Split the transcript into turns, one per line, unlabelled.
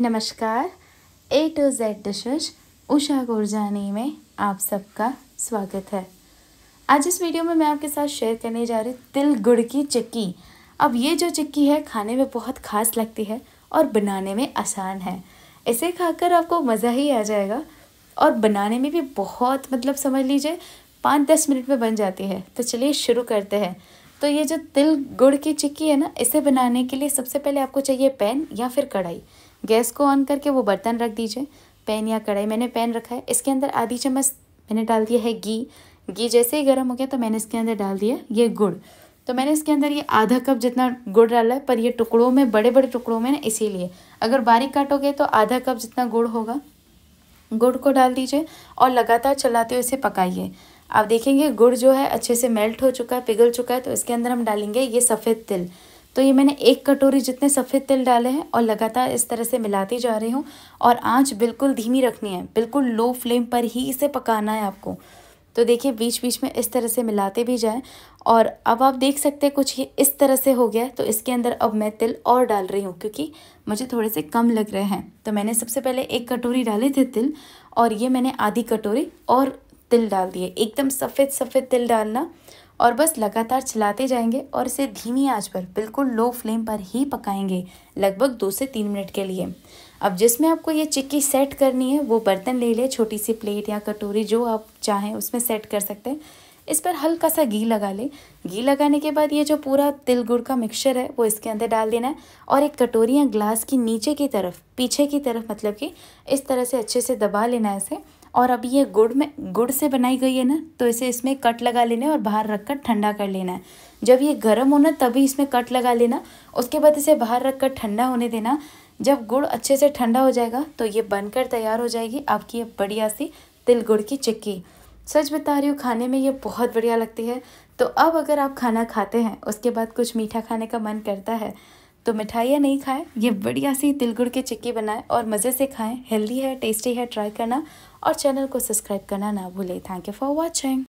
नमस्कार A to Z dishes Usha Gurjani में आप सबका स्वागत है आज इस वीडियो में मैं आपके साथ शेयर करने जा रही तिल गुड़ की चिक्की अब ये जो चिक्की है खाने में बहुत खास लगती है और बनाने में आसान है इसे खाकर आपको मज़ा ही आ जाएगा और बनाने में भी बहुत मतलब समझ लीजिए पाँच दस मिनट में बन जाती है तो चलिए शुरू करते हैं तो ये जो तिल गुड़ की चिक्की है ना इसे बनाने के लिए सबसे पहले आपको चाहिए पैन या फिर कढ़ाई गैस को ऑन करके वो बर्तन रख दीजिए पैन या कढ़ाई मैंने पैन रखा है इसके अंदर आधी चम्मच मैंने डाल दिया है घी घी जैसे ही गर्म हो गया तो मैंने इसके अंदर डाल दिया ये गुड़ तो मैंने इसके अंदर ये आधा कप जितना गुड़ डाला है पर ये टुकड़ों में बड़े बड़े टुकड़ों में ना इसीलिए अगर बारीक काटोगे तो आधा कप जितना गुड़ होगा गुड़ को डाल दीजिए और लगातार चलाते हुए इसे पकाइए आप देखेंगे गुड़ जो है अच्छे से मेल्ट हो चुका है पिघल चुका है तो इसके अंदर हम डालेंगे ये सफ़ेद तिल तो ये मैंने एक कटोरी जितने सफ़ेद तिल डाले हैं और लगातार इस तरह से मिलाती जा रही हूँ और आँच बिल्कुल धीमी रखनी है बिल्कुल लो फ्लेम पर ही इसे पकाना है आपको तो देखिए बीच बीच में इस तरह से मिलाते भी जाएं और अब आप देख सकते हैं कुछ ये इस तरह से हो गया तो इसके अंदर अब मैं तिल और डाल रही हूँ क्योंकि मुझे थोड़े से कम लग रहे हैं तो मैंने सबसे पहले एक कटोरी डाले थे तिल और ये मैंने आधी कटोरी और तिल डाल दिए एकदम सफ़ेद सफ़ेद तिल डालना और बस लगातार चलाते जाएंगे और इसे धीमी आंच पर बिल्कुल लो फ्लेम पर ही पकाएंगे लगभग दो से तीन मिनट के लिए अब जिसमें आपको ये चिक्की सेट करनी है वो बर्तन ले लें छोटी सी प्लेट या कटोरी जो आप चाहें उसमें सेट कर सकते हैं इस पर हल्का सा घी लगा ले घी लगाने के बाद ये जो पूरा तिल गुड़ का मिक्सचर है वो इसके अंदर डाल देना है और एक कटोरी या ग्लास की नीचे की तरफ पीछे की तरफ मतलब कि इस तरह से अच्छे से दबा लेना है इसे और अभी ये गुड़ में गुड़ से बनाई गई है ना तो इसे इसमें कट लगा लेना है और बाहर रख कर ठंडा कर लेना है जब ये गर्म होना तभी इसमें कट लगा लेना उसके बाद इसे बाहर रख कर ठंडा होने देना जब गुड़ अच्छे से ठंडा हो जाएगा तो ये बनकर तैयार हो जाएगी आपकी ये बढ़िया सी तिल गुड़ की चिक्की सच बता रही हूँ खाने में ये बहुत बढ़िया लगती है तो अब अगर आप खाना खाते हैं उसके बाद कुछ मीठा खाने का मन करता है तो मिठाइयाँ नहीं खाएं ये बढ़िया सी तिलगुड़ के चिक्की बनाएं और मज़े से खाएं हेल्दी है टेस्टी है ट्राई करना और चैनल को सब्सक्राइब करना ना भूलें थैंक यू फॉर वॉचिंग